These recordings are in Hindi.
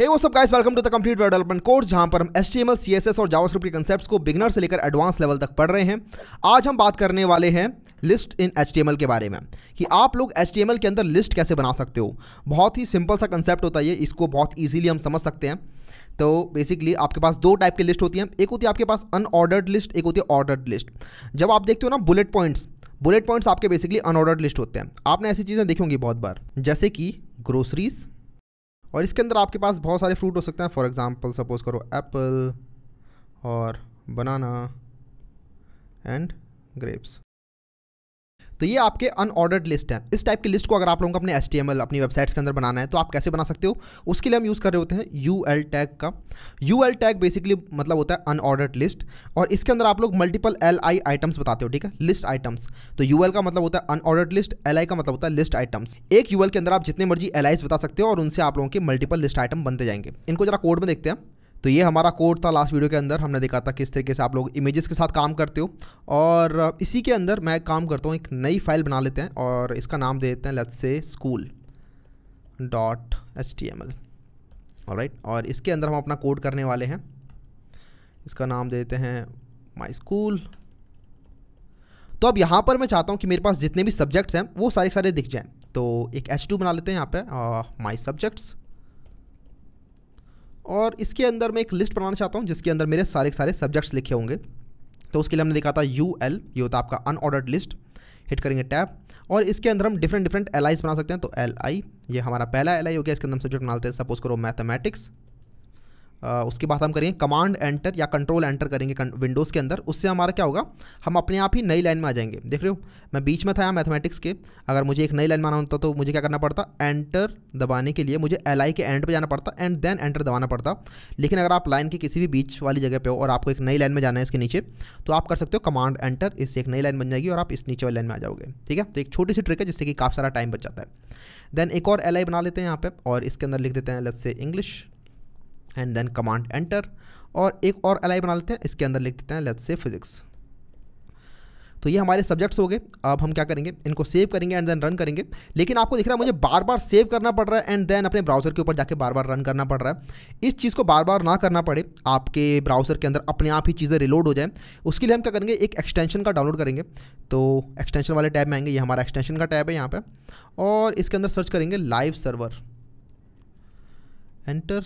हे वो up guys welcome to the complete development course जहां पर हम S T M L C S S और जावास्क्रिप्ट के कंसेप्ट को बिगनर से लेकर एडवांस लेवल तक पढ़ रहे हैं आज हम बात करने वाले हैं list in H T M L के बारे में कि आप लोग एच टी एम एल के अंदर लिस्ट कैसे बना सकते हो बहुत ही सिंपल सा कंसेप्ट होता है इसको बहुत ईजिली हम समझ सकते हैं तो बेसिकली आपके पास दो टाइप की लिस्ट होती हैं एक होती है आपके पास अनऑर्डर्ड लिस्ट एक होती है ऑर्डर्ड लिस्ट जब आप देखते हो ना बुलेट पॉइंट्स बुलेट पॉइंट्स आपके बेसिकली अनऑर्डर्ड लिस्ट होते हैं आपने ऐसी चीज़ें देखी होंगी बहुत बार जैसे कि ग्रोसरीज़ और इसके अंदर आपके पास बहुत सारे फ्रूट हो सकते हैं फॉर एग्ज़ाम्पल सपोज़ करो एप्पल और बनाना एंड ग्रेप्स तो ये आपके अनऑर्डर्ड लिस्ट है इस टाइप की लिस्ट को अगर आप लोगों को अपने एस अपनी वेबसाइट्स के अंदर बनाना है तो आप कैसे बना सकते हो उसके लिए हम यूज़ कर रहे होते हैं यू टैग का यू टैग बेसिकली मतलब होता है अनऑर्डर्ड लिस्ट और इसके अंदर आप लोग मल्टीपल एल आई आइटम्स बताते हो ठीक है लिस्ट आइटम्स तो यू का मतलब होता है अनऑर्डर्ड लिस्ट एल का मतलब होता है लिस्ट आइटम्स एक यू के अंदर आप जितने मर्जी एल बता सकते हो और उनसे आप लोगों के मल्टीपल लिस्ट आइटम बनते जाएंगे इनको जरा कोड में देखते हैं तो ये हमारा कोड था लास्ट वीडियो के अंदर हमने देखा था किस तरीके से आप लोग इमेजेस के साथ काम करते हो और इसी के अंदर मैं काम करता हूँ एक नई फाइल बना लेते हैं और इसका नाम दे देते हैं let's say school dot H T M L right और इसके अंदर हम अपना कोड करने वाले हैं इसका नाम दे देते हैं माई स्कूल तो अब यहाँ पर मैं चाहता हूँ कि मेरे पास जितने भी सब्जेक्ट्स हैं वो सारे सारे दिख जाएँ तो एक एच टू बना लेते हैं यहाँ पर माई सब्जेक्ट्स और इसके अंदर मैं एक लिस्ट बनाना चाहता हूँ जिसके अंदर मेरे सारे सारे सब्जेक्ट्स लिखे होंगे तो उसके लिए हमने देखा था यू एल ये होता आपका अनऑर्डर्ड लिस्ट हिट करेंगे टैब और इसके अंदर हम डिफरेंट डिफरेंट एल बना सकते हैं तो एल आई ये हमारा पहला एल आई हो गया इसके अंदर हम सब्जेक्ट बनाते हैं सपोज करो मैथमेटिक्स उसके बाद हम करेंगे कमांड एंटर या कंट्रोल एंटर करेंगे विंडोज़ के अंदर उससे हमारा क्या होगा हम अपने आप ही नई लाइन में आ जाएंगे देख रहे हो मैं बीच में था यहाँ मैथमेटिक्स के अगर मुझे एक नई लाइन माना होता तो मुझे क्या करना पड़ता एंटर दबाने के लिए मुझे एल के एंड पर जाना पड़ता एंड देन एंटर दबाना पड़ता लेकिन अगर आप लाइन के किसी भी बीच वाली जगह पर हो और आपको एक नई लाइन में जाना है इसके नीचे तो आप कर सकते हो कमांड एंटर इससे एक नई लाइन बन जाएगी और आप इस नीचे वाली लाइन में आ जाओगे ठीक है तो एक छोटी सी ट्रिक है जिससे कि काफ़ी सारा टाइम बच जाता है देन एक और एल बना लेते हैं यहाँ पर और इसके अंदर लिख देते हैं let's say English and then command enter और एक और एल बना लेते हैं इसके अंदर लिख देते हैं लेट्स से फिजिक्स तो ये हमारे सब्जेक्ट्स हो गए अब हम क्या करेंगे इनको सेव करेंगे एंड देन रन करेंगे लेकिन आपको दिख रहा है मुझे बार बार सेव करना पड़ रहा है एंड देन अपने ब्राउज़र के ऊपर जाके बार बार रन करना पड़ रहा है इस चीज़ को बार बार ना करना पड़े आपके ब्राउज़र के अंदर अपने आप ही चीज़ें रिलोड हो जाएँ उसके लिए हम क्या करेंगे एक एक्सटेंशन का डाउनलोड करेंगे तो एक्सटेंशन वाले टैब में आएंगे ये हमारा एक्सटेंशन का टैब है यहाँ पर और इसके अंदर सर्च करेंगे लाइव सर्वर एंटर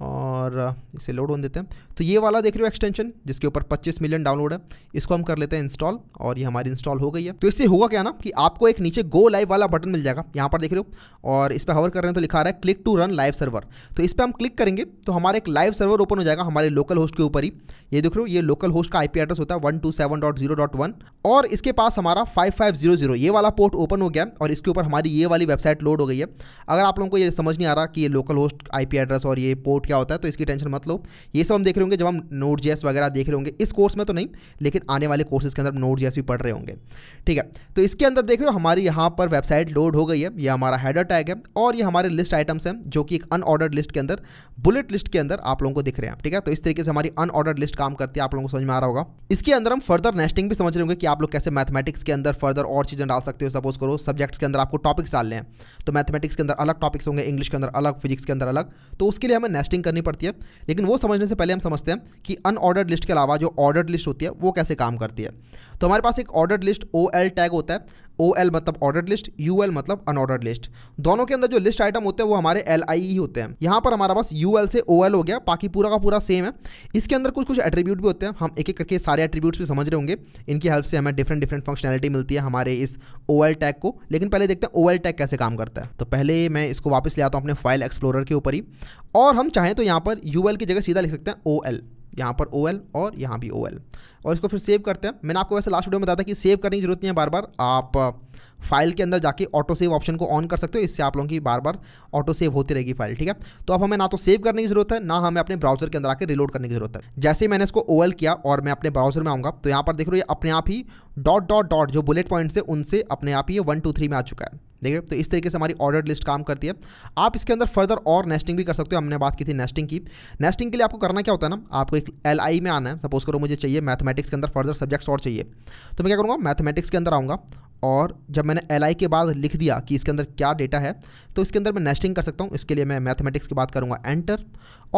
और इसे लोड होने देते हैं तो ये वाला देख रहे हो एक्सटेंशन जिसके ऊपर 25 मिलियन डाउनलोड है इसको हम कर लेते हैं इंस्टॉल और ये हमारी इंस्टॉल हो गई है तो इससे होगा क्या ना कि आपको एक नीचे गो लाइव वाला बटन मिल जाएगा यहाँ पर देख रहे हो और इस पर हवर कर रहे हैं तो लिखा रहा है click to run live server तो इस पर हम क्लिक करेंगे तो हमारा एक लाइव सर्वर ओपन हो जाएगा हमारे लोकल होस्ट के ऊपर ही ये देख रहे हो ये लोकल होस्ट का आई एड्रेस होता है वन और इसके पास हमारा फाइव ये वाला पोर्ट ओपन हो गया और इसके ऊपर हमारी ये वाली वेबसाइट लोड हो गई है अगर आप लोगों को ये समझ नहीं आ रहा कि ये लोकल होस्ट आई एड्रेस और ये पोर्ट सपोर्ट क्या होता है तो इसकी टेंशन मत लो ये सब हम देख रहे होंगे जब हम नोट जेस वगैरह देख रहे होंगे इस कोर्स में तो नहीं लेकिन आने वाले कोर्सेज के अंदर नोट जेस भी पढ़ रहे होंगे ठीक है तो इसके अंदर देख रहे हो हमारी यहाँ पर वेबसाइट लोड हो गई है यह हमारा हेडर टैग है और ये हमारे लिस्ट आइटम्स हैं जो कि एक अनऑर्डर्ड लिस्ट के अंदर बुलेट लिस्ट के अंदर आप लोगों को दिख रहे हैं ठीक है तो इस तरीके से हमारी अनऑर्डर्ड लिस्ट काम करती है आप लोगों को समझ में आ रहा होगा इसके अंदर हम फर्दर नेस्टिंग भी समझ रहे होंगे कि आप लोग कैसे मैथमेटिक्स के अंदर फर्दर और चीज़ें डाल सकते हो सपोज करो सब्जेक्ट्स के अंदर आपको टॉपिक्स डालने हैं तो मैथमेटिक्स के अंदर अलग टॉपिक्स होंगे इंग्लिश के अंदर अलग फिजिक्स के अंदर अलग तो उसके लिए हमें नेस्टिंग थिंक करनी पड़ती है लेकिन वो समझने से पहले हम समझते हैं कि अनऑर्डर्ड लिस्ट के अलावा जो ऑर्डर्ड लिस्ट होती है वो कैसे काम करती है तो हमारे पास एक order list O L tag होता है ओ एल मतलब ऑर्डर लिस्ट यू एल मतलब अनऑर्डर लिस्ट दोनों के अंदर जो लिस्ट आइटम होते हैं वो हमारे एल आई e ही होते हैं यहाँ पर हमारा पास यू एल से ओ एल हो गया बाकी पूरा का पूरा सेम है इसके अंदर कुछ कुछ एट्रीब्यूट भी होते हैं हम एक एक करके सारे एट्रीब्यूट्स भी समझ रहे होंगे इनकी हेल्प से हमें डिफरेंट डिफरेंट फंक्शनैलिटी मिलती है हमारे इस ओ एल टैग को लेकिन पहले देखते हैं ओ एल टैग कैसे काम करता है तो पहले मैं इसको वापस ले आता हूँ अपने फाइल एक्सप्लोर के ऊपर ही और हम चाहें तो यहाँ पर यू एल की जगह सीधा लिख सकते हैं ओ एल यहाँ पर ओ और यहाँ भी ओ और इसको फिर सेव करते हैं मैंने आपको वैसे लास्ट वीडियो में बताया था कि सेव करने की जरूरत नहीं है बार बार आप फाइल uh, के अंदर जाके ऑटो सेव ऑप्शन को ऑन कर सकते हो इससे आप लोगों की बार बार ऑटो सेव होती रहेगी फाइल ठीक है तो अब हमें ना तो सेव करने की जरूरत है ना हमें अपने ब्राउजर के अंदर आकर रिलोड करने की जरूरत है जैसे ही मैंने इसको ओ किया और मैं अपने ब्राउजर में आऊँगा तो यहाँ पर देख लो ये अपने आप ही डॉट डॉट डॉट जो बुलेट पॉइंट्स है उनसे अपने आप ही ये वन टू थ्री में आ चुका है देखिए तो इस तरीके से हमारी ऑर्डर लिस्ट काम करती है आप इसके अंदर फर्दर और नेस्टिंग भी कर सकते हो हमने बात की थी नेस्टिंग की नेस्टिंग के लिए आपको करना क्या होता है ना आपको एक एल में आना है सपोज करो मुझे चाहिए मैथमेटिक्स के अंदर फर्दर सब्जेक्ट्स और चाहिए तो मैं क्या करूँगा मैथमेटिक्स के अंदर आऊँगा और जब मैंने एल के बाद लिख दिया कि इसके अंदर क्या डेटा है तो इसके अंदर मैं नेस्टिंग कर सकता हूँ इसके लिए मैं मैथमेटिक्स की बात करूँगा एंटर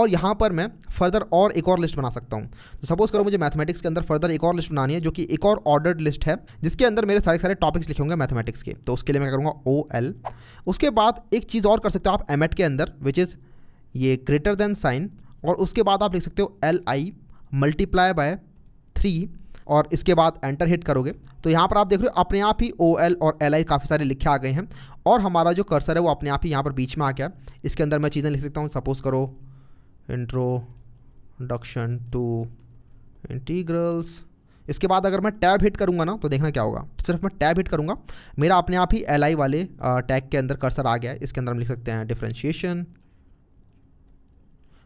और यहाँ पर मैं फर्दर और एक और लिस्ट बना सकता हूँ तो सपोज़ करो मुझे मैथमेटिक्स के अंदर फर्दर एक और लिस्ट बनानी है जो कि एक और ऑर्डर्ड लिस्ट है जिसके अंदर मेरे सारे सारे टॉपिक्स लिखे होंगे मैथमेटिक्स के तो उसके लिए मैं करूँगा ओ एल उसके बाद एक चीज़ और कर सकते हो आप एमेट के अंदर विच इज़ ये ग्रेटर देन साइन और उसके बाद आप लिख सकते हो L I multiply by three और इसके बाद एंटर हिट करोगे तो यहाँ पर आप देख रहे हो अपने आप ही ओ एल और एल आई काफ़ी सारे लिखे आ गए हैं और हमारा जो कर्सर है वो अपने आप ही यहाँ पर बीच में आ गया इसके अंदर मैं चीज़ें लिख सकता हूँ सपोज़ करो इंट्रोडक्शन टू इंटीग्रल्स इसके बाद अगर मैं टैब हिट करूँगा ना तो देखना क्या होगा सिर्फ मैं टैब हिट करूँगा मेरा अपने आप ही एल वाले टैग के अंदर कर्सर आ गया है इसके अंदर हम लिख सकते हैं डिफ्रेंशिएशन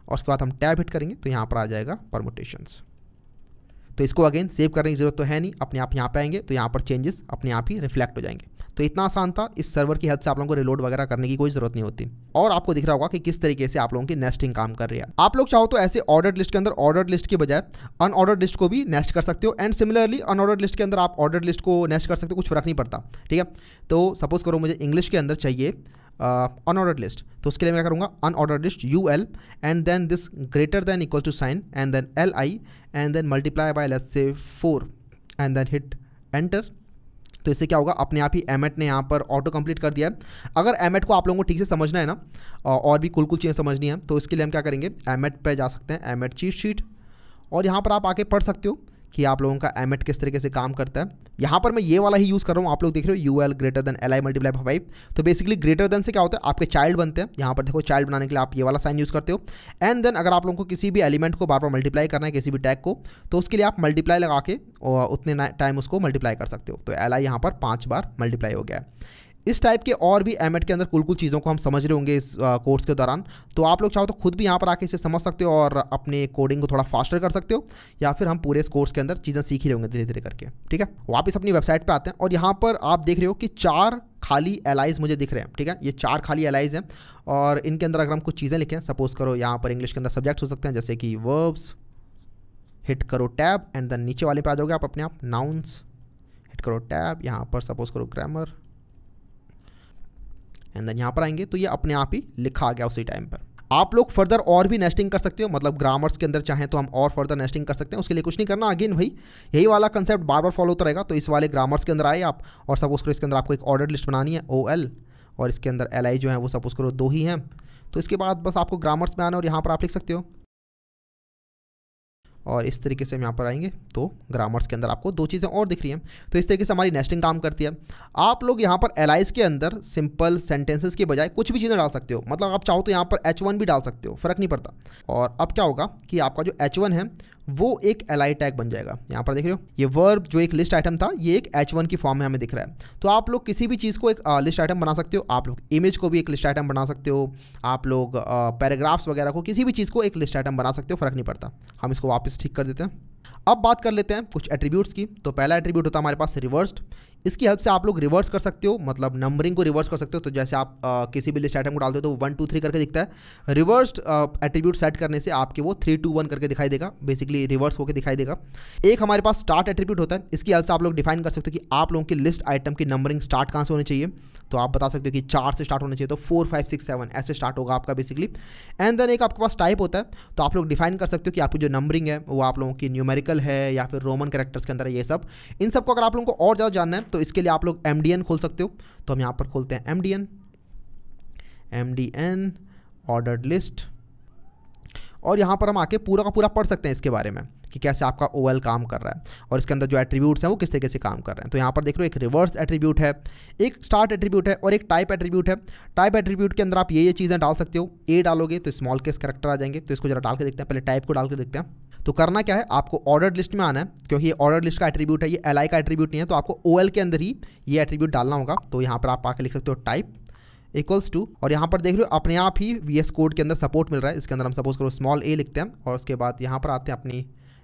और उसके बाद हम टैब हिट करेंगे तो यहाँ पर आ जाएगा परमोटेशंस तो इसको अगेन सेव करने की जरूरत तो है नहीं अपने आप यहाँ पे आएंगे तो यहाँ पर चेंजेस अपने आप ही रिफ्लेक्ट हो जाएंगे तो इतना आसान था इस सर्वर की हेल्प से आप लोगों को रिलोड वगैरह करने की कोई जरूरत नहीं होती और आपको दिख रहा होगा कि किस तरीके से आप लोगों की नेस्टिंग काम कर रही है आप लोग चाहो तो ऐसे ऑर्डर लिस्ट के अंदर ऑर्डर लिस्ट के बजाय अनऑर्डर लिस्ट को भी नेस्ट कर सकते हो एंड सिमिलरली अनऑर्डर लिस्ट के अंदर आप ऑर्डर लिस्ट को नेस्ट कर सकते हो कुछ फर्क नहीं पड़ता ठीक है तो सपोज करो मुझे इंग्लिश के अंदर चाहिए अनऑर्डर uh, लिस्ट तो उसके लिए मैं क्या करूँगा unorder list U L and then this greater than equal to sign and then L I and then multiply by let's say four and then hit enter तो इससे क्या होगा अपने आप ही एमएट ने यहाँ पर ऑटो कंप्लीट कर दिया है अगर एमएट को आप लोगों को ठीक से समझना है ना और भी कुल कुल चीज़ें समझनी है तो इसके लिए हम क्या करेंगे एमएट पर जा सकते हैं एमएट चीट शीट और यहाँ पर आप आके पढ़ सकते हो कि आप लोगों का एमेट किस तरीके से काम करता है यहाँ पर मैं ये वाला ही यूज़ कर रहा हूँ आप लोग देख रहे हो U L greater than L I multiply by तो बेसिकली ग्रेटर देन से क्या होता है आपके चाइल्ड बनते हैं यहाँ पर देखो चाइल्ड बनाने के लिए आप ये वाला साइन यूज़ करते हो एंड देन अगर आप लोगों को किसी भी एलिमेंट को बार बार मल्टीप्लाई करना है किसी भी टैग को तो उसके लिए आप मल्टीप्लाई लगा के उतने टाइम उसको मल्टीप्लाई कर सकते हो तो एल आई यहाँ पर पाँच बार मल्टीप्लाई हो गया है इस टाइप के और भी एम के अंदर कुल कुल चीज़ों को हम समझ रहे होंगे इस कोर्स के दौरान तो आप लोग चाहो तो खुद भी यहाँ पर आके इसे समझ सकते हो और अपने कोडिंग को थोड़ा फास्टर कर सकते हो या फिर हम पूरे इस कोर्स के अंदर चीज़ें सीख ही रहे होंगे धीरे धीरे करके ठीक है वापस अपनी वेबसाइट पर आते हैं और यहाँ पर आप देख रहे हो कि चार खाली एलाइज मुझे दिख रहे हैं ठीक है ये चार खाली एलाइज हैं और इनके अंदर अगर हम कुछ चीज़ें लिखें सपोज करो यहाँ पर इंग्लिश के अंदर सब्जेक्ट हो सकते हैं जैसे कि वर्ब्स हिट करो टैब एंड देन नीचे वाले पे आ जाओगे आप अपने आप नाउंस हिट करो टैब यहाँ पर सपोज करो ग्रामर एंड देन यहाँ पर आएंगे तो ये अपने आप ही लिखा आ गया उसी टाइम पर आप लोग फर्दर और भी नेस्टिंग कर सकते हो मतलब ग्रामर्स के अंदर चाहें तो हम और फर्दर नेस्टिंग कर सकते हैं उसके लिए कुछ नहीं करना अगेन भाई यही वाला कंसेप्ट बार बार फॉलो होता रहेगा तो इस वाले ग्रामर्स के अंदर आए आप और सब उसको इसके अंदर आपको एक ऑर्डर लिस्ट बनानी है ओ एल और इसके अंदर एल आई जो है वो सब उसको दो ही हैं तो इसके बाद बस आपको ग्रामर्स में आना और यहाँ पर आप लिख सकते हो और इस तरीके से हम यहाँ पर आएंगे तो ग्रामर्स के अंदर आपको दो चीज़ें और दिख रही हैं तो इस तरीके से हमारी नेस्टिंग काम करती है आप लोग यहाँ पर एलाइज के अंदर सिंपल सेंटेंसेस के बजाय कुछ भी चीज़ें डाल सकते हो मतलब आप चाहो तो यहाँ पर एच भी डाल सकते हो फ़र्क नहीं पड़ता और अब क्या होगा कि आपका जो एच है वो एक एलाई टैग बन जाएगा यहाँ पर देख रहे हो ये वर्ब जो एक लिस्ट आइटम था ये एक एच वन की फॉर्म में हमें दिख रहा है तो आप लोग किसी भी चीज़ को एक लिस्ट आइटम बना सकते हो आप लोग इमेज को भी एक लिस्ट आइटम बना सकते हो आप लोग पैराग्राफ्स वगैरह को किसी भी चीज़ को एक लिस्ट आइटम बना सकते हो फर्क नहीं पड़ता हम इसको वापस ठीक कर देते हैं अब बात कर लेते हैं कुछ एट्रीब्यूट्स की तो पहला एट्रीब्यूट होता है हमारे पास रिवर्स्ड इसकी हेल्प से आप लोग रिवर्स कर सकते हो मतलब नंबरिंग को रिवर्स कर सकते हो तो जैसे आप आ, किसी भी लिस्ट आइटम को डालते हो तो वन टू थ्री करके दिखता है रिवर्स एट्रीब्यूट सेट करने से आपके वो थ्री टू वन करके दिखाई देगा बेसिकली रिवर्स होकर दिखाई देगा एक हमारे पास स्टार्ट एट्रीब्यूट होता है इसकी हेल्प से आप लोग डिफाइन कर सकते हो कि आप लोगों की लिस्ट आइटम की नंबरिंग स्टार्ट कहाँ से होनी चाहिए तो आप बता सकते हो कि चार से स्टार्ट होना चाहिए तो फोर फाइव सिक्स सेवन ऐसे स्टार्ट होगा आपका बेसिकली एंड देन एक आपके पास टाइप होता है तो आप लोग डिफाइन कर सकते हो कि आपकी जो नंबरिंग है वो आप लोगों की न्यूमेरिकल है या फिर रोमन करेक्टर्स के अंदर है ये सब इन सबको अगर आप लोगों को और ज़्यादा जानना है तो इसके लिए आप लोग एम खोल सकते हो तो हम यहाँ पर खोलते हैं M D N ordered list और यहाँ पर हम आके पूरा का पूरा पढ़ सकते हैं इसके बारे में कि कैसे आपका ओ काम कर रहा है और इसके अंदर जो एट्रीब्यूट्स हैं वो किस तरीके से काम कर रहे हैं तो यहाँ पर देख लो एक रिवर्स एट्रीब्यूट है एक स्टार्ट एट्रीब्यूट है और एक टाइप एट्रीब्यूट है टाइप एट्रीब्यूट के अंदर आप ये ये चीज़ें डाल सकते हो ए डालोगे तो स्मॉल केस करेक्टर आ जाएंगे तो इसको जरा डाल के देखते हैं पहले टाइप को डाल के देखते हैं तो करना क्या है आपको ऑर्डर लिस्ट में आना है क्योंकि ये ऑर्डर लिस्ट का एट्रीब्यूट है ये एल का एट्रीब्यूट नहीं है तो आपको ओ के अंदर ही ये एट्रीब्यूट डालना होगा तो यहाँ पर आप आके लिख सकते हो टाइप इक्वल्स टू और यहाँ पर देख लो अपने आप ही वी एस कोड के अंदर सपोर्ट मिल रहा है इसके अंदर हम सपोज करो स्मॉल ए लिखते हैं और उसके बाद यहाँ पर आते हैं अपनी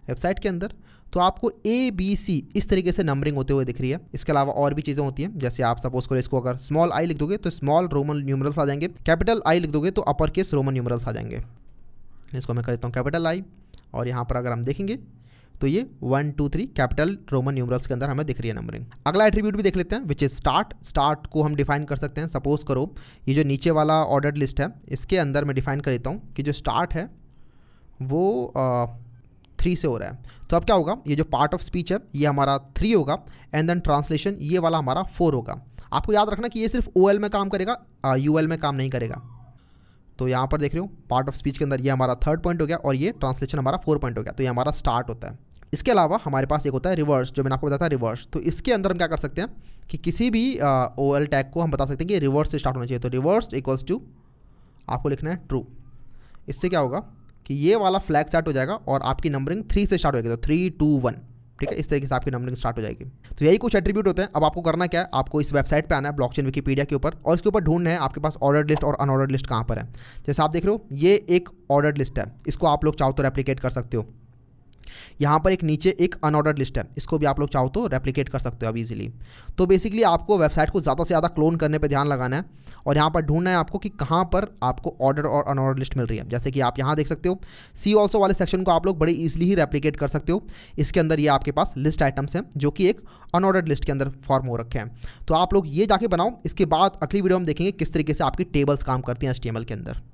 वेबसाइट के अंदर तो आपको ए बी सी इस तरीके से नंबरिंग होते हुए दिख रही है इसके अलावा और भी चीज़ें होती हैं जैसे आप सपोज करो इसको अगर स्मॉल आई लिख दोगे तो स्मॉल रोमन न्यूमरल्स आ जाएंगे कैपिटल आई लिख दोगे तो अपर केस रोमन न्यूमरल्स आ जाएंगे इसको मैं कर देता हूँ कैपिटल आई और यहाँ पर अगर हम देखेंगे तो ये one two three capital Roman numerals के अंदर हमें दिख रही है नंबरिंग अगला एट्रीब्यूट भी देख लेते हैं विच इज स्टार्ट स्टार्ट को हम डिफाइन कर सकते हैं सपोज करो ये जो नीचे वाला ऑर्डर लिस्ट है इसके अंदर मैं डिफाइन कर देता हूँ कि जो स्टार्ट है वो थ्री से हो रहा है तो अब क्या होगा ये जो पार्ट ऑफ स्पीच है ये हमारा थ्री होगा एंड देन ट्रांसलेशन ये वाला हमारा फोर होगा आपको याद रखना कि ये सिर्फ ओ में काम करेगा यू में काम नहीं करेगा तो यहाँ पर देख रहे हो पार्ट ऑफ स्पीच के अंदर ये हमारा थर्ड पॉइंट हो गया और ये ट्रांसलेशन हमारा फोर पॉइंट हो गया तो ये हमारा स्टार्ट होता है इसके अलावा हमारे पास एक होता है रिवर्स जो मैंने आपको बताया था रिवर्स तो इसके अंदर हम क्या कर सकते हैं कि किसी भी ओ एल टैग को हम बता सकते हैं कि रिवर्स से स्टार्ट होना चाहिए तो रिवर्स इक्वल्स टू आपको लिखना है ट्रू इससे क्या होगा कि ये वाला फ्लैग सेट हो जाएगा और आपकी नंबरिंग थ्री से स्टार्ट होगी तो थ्री टू वन ठीक है इस तरीके से आपकी नंबरिंग स्टार्ट हो जाएगी तो यही कुछ एट्रीब्यूट होते हैं अब आपको करना क्या है आपको इस वेबसाइट पर आना है ब्लॉकचेन विकीपीडिया के ऊपर और इसके ऊपर ढूंढना है आपके पास ऑर्डर लिस्ट और अनऑर्डर लिस्ट कहाँ पर है जैसे आप देख रहे हो ये एक ऑर्डर लिस्ट है इसको आप लोग चाहो तो रेप्लीकेट कर सकते हो यहाँ पर एक नीचे एक अनऑर्डर्ड लिस्ट है इसको भी आप लोग चाहो तो रेप्लीकेट कर सकते हो अब ईजिली तो बेसिकली आपको वेबसाइट को ज़्यादा से ज़्यादा क्लोन करने पर ध्यान लगाना है और यहाँ पर ढूंढना है आपको कि कहाँ पर आपको ऑर्डर और अनऑर्डर लिस्ट मिल रही है जैसे कि आप यहाँ देख सकते हो सी ऑल्सो वाले सेक्शन को आप लोग बड़े ईजिली ही रेप्लीकेट कर सकते हो इसके अंदर ये आपके पास लिस्ट आइटम्स हैं जो कि एक अनऑर्डर लिस्ट के अंदर फॉर्म हो रखे हैं तो आप लोग ये जाके बनाओ इसके बाद अगली वीडियो हम देखेंगे किस तरीके से आपकी टेबल्स काम करती हैं एस के अंदर